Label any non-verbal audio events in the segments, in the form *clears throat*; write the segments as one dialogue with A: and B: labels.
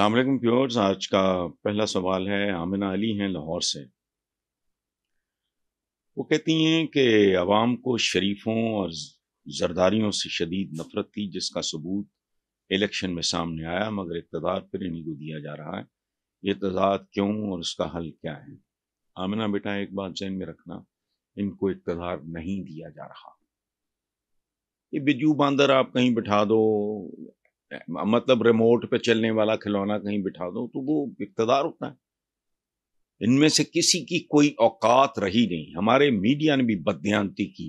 A: अल्लाम प्योर्स आज का पहला सवाल है आमिना अली हैं लाहौर से वो कहती हैं कि आवाम को शरीफों और जरदारियों से शदीद नफरत थी जिसका सबूत इलेक्शन में सामने आया मगर इकतदार फिर इन्हीं को दिया जा रहा है ये तजाद क्यों और उसका हल क्या है आमिना बेटा एक बात जहन में रखना इनको इकतदार नहीं दिया जा रहा ये बिजू बंदर आप कहीं बिठा दो मतलब रिमोट पे चलने वाला खिलौना कहीं बिठा दो तो वो इकतदार होता है इनमें से किसी की कोई औकात रही नहीं हमारे मीडिया ने भी बदयांती की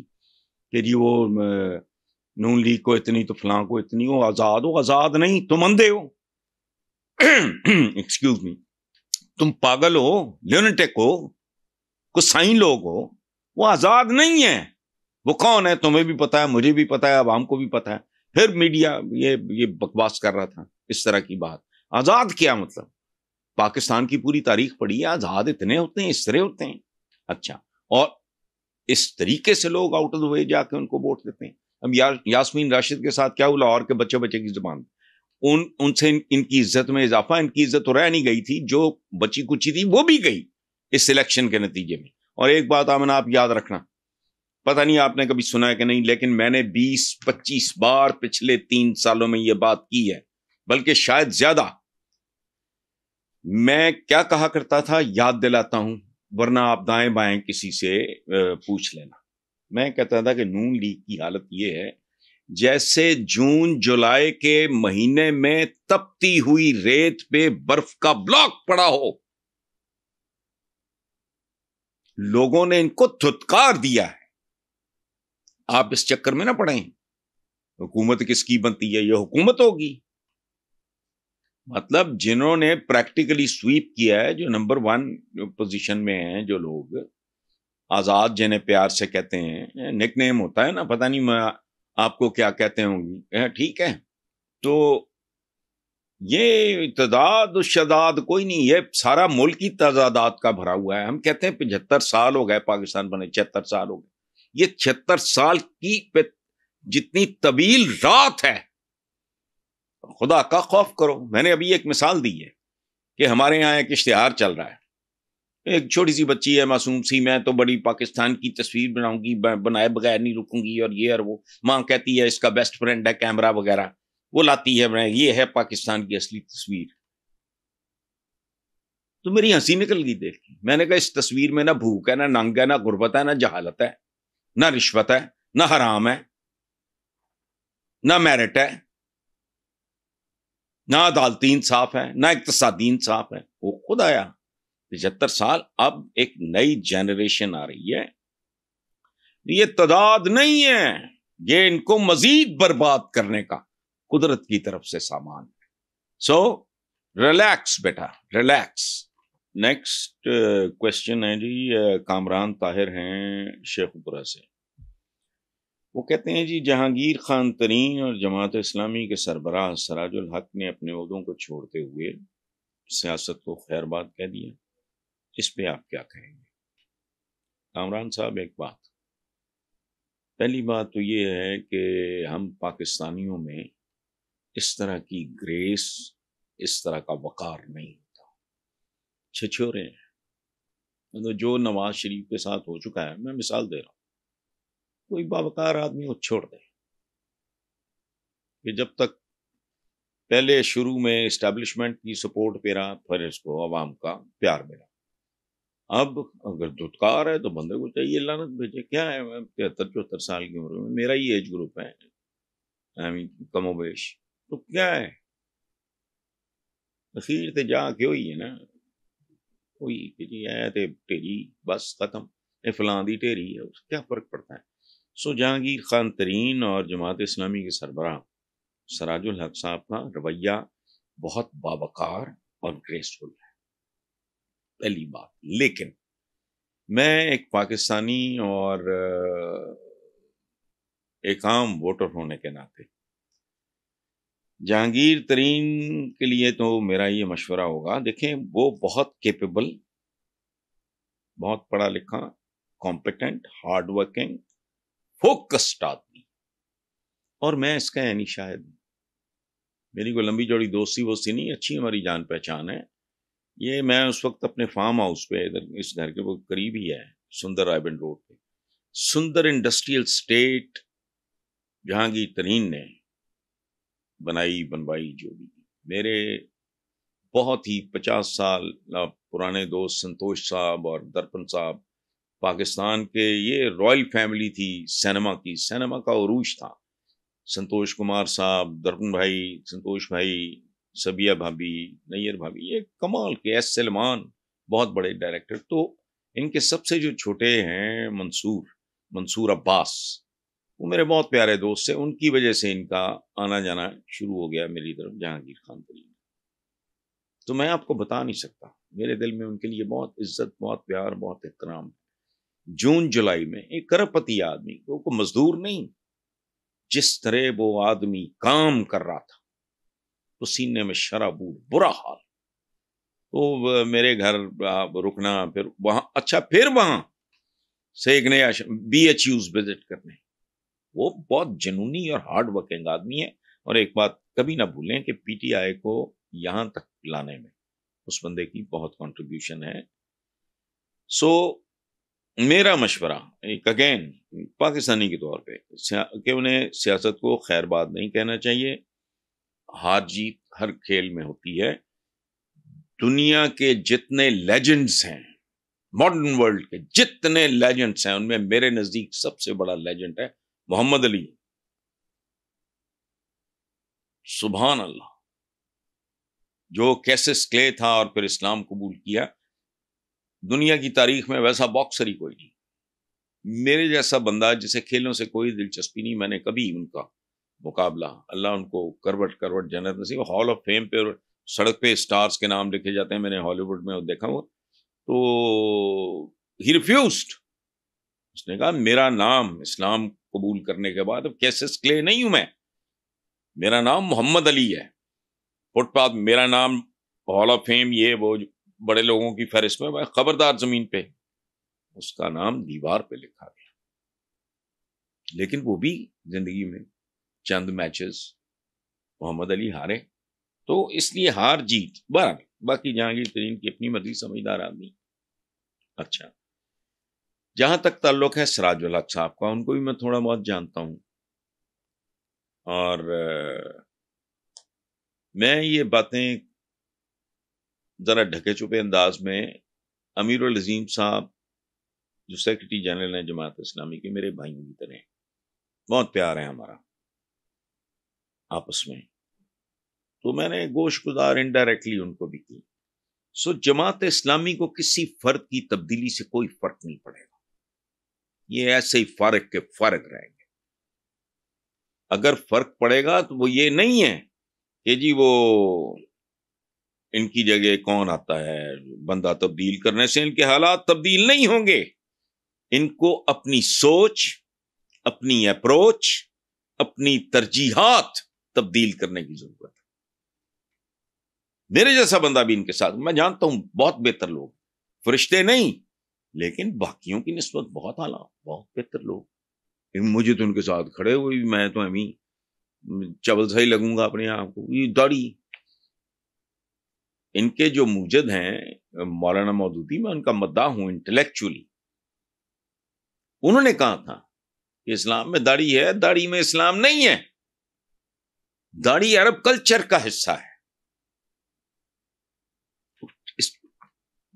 A: कि जी वो नून लीग को इतनी तो फलां को इतनी हो आज़ाद हो आज़ाद नहीं तुम अंधे हो एक्सक्यूज *clears throat* मी तुम पागल हो ल्यूनिटेक हो कुसाई लोग हो वो आज़ाद नहीं है वो कौन है तुम्हें भी पता है मुझे भी पता है आवाम को भी पता है फिर मीडिया ये ये बकवास कर रहा था इस तरह की बात आज़ाद क्या मतलब पाकिस्तान की पूरी तारीख पड़ी है आज़ाद इतने होते हैं इस तरह होते हैं अच्छा और इस तरीके से लोग आउट ऑफ द वे जाके उनको वोट देते हैं अब या, यासमीन राशिद के साथ क्या हुआ और के बच्चे बच्चे की जबान उन उनसे इन, इनकी इज्जत में इजाफा इनकी इज्जत तो रह नहीं गई थी जो बची कुची थी वो भी गई इस इलेक्शन के नतीजे में और एक बात आमना आप याद रखना पता नहीं आपने कभी सुना है कि नहीं लेकिन मैंने 20-25 बार पिछले तीन सालों में यह बात की है बल्कि शायद ज्यादा मैं क्या कहा करता था याद दिलाता हूं वरना आप दाएं बाएं किसी से पूछ लेना मैं कहता था कि नून लीग की हालत यह है जैसे जून जुलाई के महीने में तपती हुई रेत पे बर्फ का ब्लॉक पड़ा हो लोगों ने इनको धुतकार दिया है आप इस चक्कर में ना पड़े हुकूमत किसकी बनती है यह हुकूमत होगी मतलब जिन्होंने प्रैक्टिकली स्वीप किया है जो नंबर वन पोजीशन में हैं जो लोग आज़ाद जिन्हें प्यार से कहते हैं निक नेम होता है ना पता नहीं मैं आपको क्या कहते होंगी ठीक है तो ये तदाद शदाद कोई नहीं ये सारा मुल्क ही तजादात का भरा हुआ है हम कहते हैं पचहत्तर साल हो गए पाकिस्तान बने छिहत्तर साल हो गए ये छिहत्तर साल की जितनी तबील रात है खुदा का खौफ करो मैंने अभी एक मिसाल दी है कि हमारे यहाँ एक इश्तहार चल रहा है एक छोटी सी बच्ची है मासूम सी मैं तो बड़ी पाकिस्तान की तस्वीर बनाऊंगी बनाए बगैर नहीं रुकूंगी और ये और वो माँ कहती है इसका बेस्ट फ्रेंड है कैमरा वगैरह वो लाती है बनाए ये है पाकिस्तान की असली तस्वीर तो मेरी हंसी निकल गई देख के मैंने कहा इस तस्वीर में ना भूख है ना नंग है ना गुर्बत है ना जहालत है ना रिश्वत है ना हराम है ना मेरिट है ना अदालती इंसाफ है ना इकतसादी इंसाफ है वो खुद आया पचहत्तर साल अब एक नई जनरेशन आ रही है ये तदाद नहीं है ये इनको मजीद बर्बाद करने का कुदरत की तरफ से सामान है सो रिलैक्स बेटा रिलैक्स नेक्स्ट क्वेश्चन uh, है जी uh, कामरान ताहिर हैं शेखपुरा से वो कहते हैं जी जहांगीर खान तरीन और जमात इस्लामी के सरबराह सराजुल हक ने अपने उहदों को छोड़ते हुए सियासत को खैरबाद कह दिया इस पे आप क्या कहेंगे कामरान साहब एक बात पहली बात तो ये है कि हम पाकिस्तानियों में इस तरह की ग्रेस इस तरह का वक़ार नहीं छछोरे हैं मतलब जो नवाज शरीफ के साथ हो चुका है मैं मिसाल दे रहा हूँ कोई बाबकार आदमी को छोड़ दे कि जब तक पहले शुरू में इस्टेब्लिशमेंट की सपोर्ट पे रहा फिर इसको आवाम का प्यार मिला अब अगर दुत्कार है तो बंदे को चाहिए लानत भेजे क्या है मैं तिहत्तर चौहत्तर साल की उम्र में मेरा ही एज ग्रुप है आई मीन कमोबेश तो क्या है अखीर तो जा के ही है ना कोई जी तो ढेरी बस ख़त्म ये फलां की ढेरी है उस क्या फ़र्क पड़ता है सो जहांगीर खान तरीन और जमात इस्लामी के सरबराह सराजुल हक साहब का रवैया बहुत बाबकार और ग्रेसफुल है पहली बात लेकिन मैं एक पाकिस्तानी और एक आम वोटर होने के नाते जहांगीर तरीन के लिए तो मेरा ये मशवरा होगा देखें वो बहुत केपेबल बहुत पढ़ा लिखा कॉम्पिटेंट हार्डवर्किंग फोकस्ड आदमी और मैं इसका यानी शायद मेरी कोई लंबी जोड़ी दोस्ती वोस्ती नहीं अच्छी हमारी जान पहचान है ये मैं उस वक्त अपने फार्म हाउस पे इधर इस घर के वो करीब ही है सुंदर रायबन रोड पे सुंदर इंडस्ट्रियल स्टेट जहांगीर तरीन ने बनाई बनवाई जो भी मेरे बहुत ही पचास साल पुराने दोस्त संतोष साहब और दर्पण साहब पाकिस्तान के ये रॉयल फैमिली थी सिनेमा की सिनेमा का उरूज था संतोष कुमार साहब दर्पण भाई संतोष भाई सबिया भाभी नैयर भाभी ये कमाल के एस सलमान बहुत बड़े डायरेक्टर तो इनके सबसे जो छोटे हैं मंसूर मंसूर अब्बास वो मेरे बहुत प्यारे दोस्त थे उनकी वजह से इनका आना जाना शुरू हो गया मेरी तरफ जहांगीर खान तरीन तो मैं आपको बता नहीं सकता मेरे दिल में उनके लिए बहुत इज्जत बहुत प्यार बहुत एहतराम जून जुलाई में एक करपति आदमी वो को मजदूर नहीं जिस तरह वो आदमी काम कर रहा था तो सीने में शराबूर बुरा हाल तो मेरे घर रुकना फिर वहाँ अच्छा फिर वहाँ से एक नया बी एच यूज विजिट करने वो बहुत जनूनी और हार्ड वर्किंग आदमी है और एक बात कभी ना भूलें कि पीटीआई को यहां तक लाने में उस बंदे की बहुत कंट्रीब्यूशन है सो so, मेरा मशवरा एक अगेन पाकिस्तानी के तौर पे कि उन्हें सियासत को खैरबाद नहीं कहना चाहिए हार जीत हर खेल में होती है दुनिया के जितने लेजेंड्स हैं मॉडर्न वर्ल्ड के जितने लेजेंड्स हैं उनमें मेरे नज़दीक सबसे बड़ा लेजेंड है मोहम्मद अली सुबहान अल्लाह जो कैसे स्क्ले था और फिर इस्लाम कबूल किया दुनिया की तारीख में वैसा बॉक्सर ही कोई नहीं मेरे जैसा बंदा जिसे खेलों से कोई दिलचस्पी नहीं मैंने कभी उनका मुकाबला अल्लाह उनको करवट करवट जन्नत नसीब हॉल ऑफ फेम पे और सड़क पे स्टार्स के नाम लिखे जाते हैं मैंने हॉलीवुड में देखा वो तो ही रिफ्यूज उसने कहा मेरा नाम इस्लाम कबूल करने के बाद अब केसेस क्ले नहीं हूं मैं मेरा नाम मोहम्मद अली है फुटपाथ मेरा नाम हॉल ऑफ फेम ये वो बड़े लोगों की फहरिस्त में भाई खबरदार जमीन पे उसका नाम दीवार पे लिखा गया लेकिन वो भी जिंदगी में चंद मैचेस मोहम्मद अली हारे तो इसलिए हार जीत बराबर बाकी जहांगीर तरीन की अपनी मर्जी समझदार आदमी अच्छा जहां तक ताल्लुक है सराजुल हक साहब का उनको भी मैं थोड़ा बहुत जानता हूं और मैं ये बातें ज़रा ढके छुपे अंदाज में अमीर अजीम साहब जो सेक्रेटरी जनरल हैं जमात इस्लामी के मेरे भाइयों की तरह बहुत प्यार है हमारा आपस में तो मैंने गोश गुजार इनडायरेक्टली उनको भी की सो जमात इस्लामी को किसी फर्द की तब्दीली से कोई फर्क नहीं पड़ेगा ये ऐसे ही फर्क के फर्क रहेंगे अगर फर्क पड़ेगा तो वो ये नहीं है कि जी वो इनकी जगह कौन आता है बंदा तब्दील करने से इनके हालात तब्दील नहीं होंगे इनको अपनी सोच अपनी अप्रोच अपनी तरजीहात तब्दील करने की जरूरत है मेरे जैसा बंदा भी इनके साथ मैं जानता हूं बहुत बेहतर लोग फरिश्ते नहीं लेकिन बाकियों की नस्बत बहुत आला बहुत बेहतर लोग मुझे तो उनके साथ खड़े हुए मैं तो अमी चबल सही लगूंगा अपने आप को ये दाढ़ी इनके जो मुजद हैं मौलाना मौदूदी मैं उनका मद्दा हूं इंटेलेक्चुअली उन्होंने कहा था कि इस्लाम में दाढ़ी है दाढ़ी में इस्लाम नहीं है दाढ़ी अरब कल्चर का हिस्सा है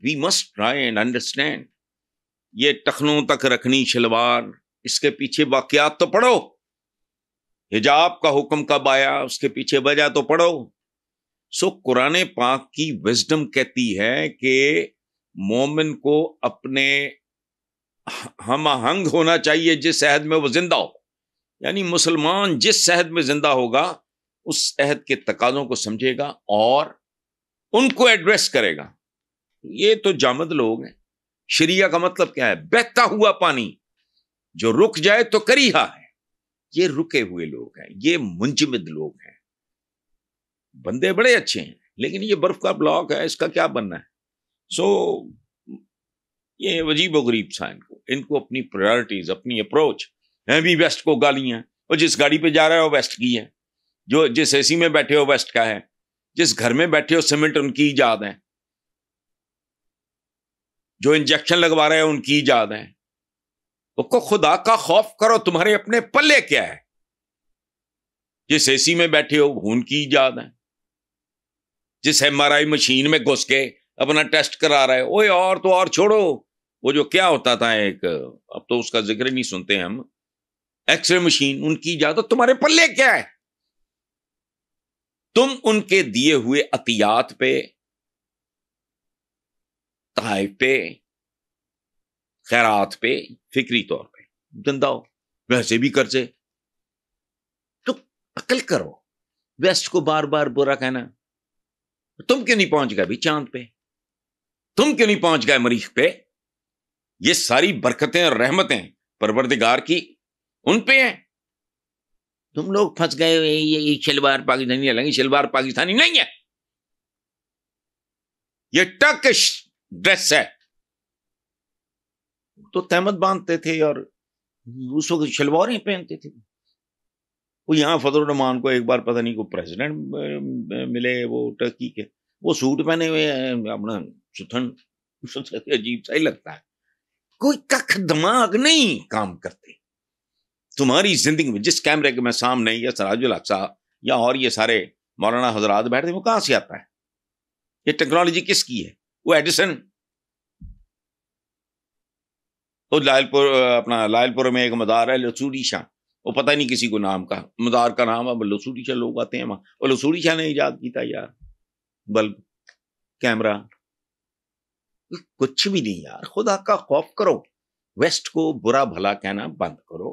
A: we must try and understand ये टखनों तक रखनी शलवार इसके पीछे वाकयात तो पढ़ो हिजाब का हुक्म कब आया उसके पीछे वजह तो पढ़ो सो कुरान पाक की विजडम कहती है कि मोमिन को अपने हम आहंग होना चाहिए जिस अहद में वो जिंदा हो यानी मुसलमान जिस अहद में जिंदा होगा उस अहद के तकाजों को समझेगा और उनको एड्रेस करेगा ये तो जामद लोग हैं शरिया का मतलब क्या है बहता हुआ पानी जो रुक जाए तो करीहा है ये रुके हुए लोग हैं ये मुंजमिद लोग हैं बंदे बड़े अच्छे हैं लेकिन ये बर्फ का ब्लॉक है इसका क्या बनना है सो so, ये अजीब व गरीब था इनको इनको अपनी प्रायोरिटीज अपनी अप्रोच है भी वेस्ट को गालियां और जिस गाड़ी पे जा रहा है वो वेस्ट की है जो जिस एसी में बैठे हो वेस्ट का है जिस घर में बैठे हो सीमेंट उनकी ईजाद है जो इंजेक्शन लगवा रहे हैं उनकी इजाद है तो खुदा का खौफ करो तुम्हारे अपने पल्ले क्या है जिस एसी में बैठे हो उनकी ईजाद है जिस एम आर आई मशीन में घुस के अपना टेस्ट करा रहे हो ओए और तो और छोड़ो वो जो क्या होता था एक अब तो उसका जिक्र नहीं सुनते हम एक्सरे मशीन उनकी ईजाद तुम्हारे पल्ले क्या है तुम उनके दिए हुए अतियात पे तहाइफ पे खैरात पे फिक्री तौर पर धंधा हो वैसे भी कर्जे तो अकल करो वेस्ट को बार बार बुरा कहना तुम क्यों नहीं पहुंच गए भी चांद पे तुम क्यों नहीं पहुंच गए मरीख पे ये सारी बरकतें और रहमतें परवरदिगार की उन पे हैं तुम लोग फंस गए ये, ये शलवार पाकिस्तानी अलग शलवार पाकिस्तानी नहीं है ये टर्किश ड्रेस है तो तहमत बांधते थे और उस वक्त शलवार ही पहनते थे वो यहाँ फजलरहमान को एक बार पता नहीं को प्रेसिडेंट मिले वो टर्की के वो सूट पहने हुए अपना सुथन अजीब सा ही लगता है कोई कख दिमाग नहीं काम करते तुम्हारी जिंदगी में जिस कैमरे के मैं सामने या सराजुल अक्सा या और ये सारे मौलाना हजरात बैठते वो कहाँ से आता है ये टेक्नोलॉजी किसकी है वो एडिसन वो लालपुर अपना लालपुर में एक मदार है लसूरी शाह वो पता नहीं किसी को नाम का मदार का नाम है लसूरी शाह लोग आते हैं वहां और लसूरी शाह ने ईजाद किया यार बल्ब कैमरा कुछ भी नहीं यार खुदा का खौफ करो वेस्ट को बुरा भला कहना बंद करो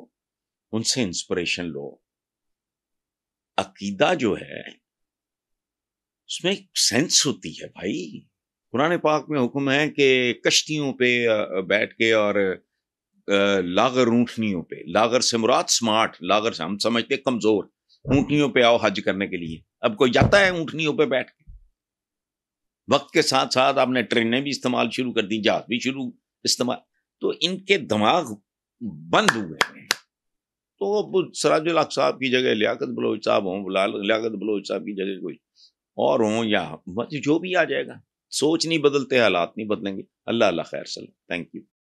A: उनसे इंस्पिरेशन लो अकीदा जो है उसमें सेंस होती है भाई पुराने पाक में हुक्म है कि कश्तियों पे बैठ के और लागर ऊँटनियों पे लागर से मुराद स्मार्ट लागर से हम समझते कमज़ोर ऊँटनियों पे आओ हज करने के लिए अब कोई जाता है ऊँटनियों पे बैठ के वक्त के साथ साथ आपने ट्रेनें भी इस्तेमाल शुरू कर दी जहाज भी शुरू इस्तेमाल तो इनके दिमाग बंद हुए हैं तो सराज हक साहब की जगह लियाकत बलोच साहब हों लियाकत बलोच साहब की जगह कोई और हों या जो भी आ जाएगा सोच नहीं बदलते हालात नहीं बदलेंगे अल्लाह अल्लाह खैर सल थैंक यू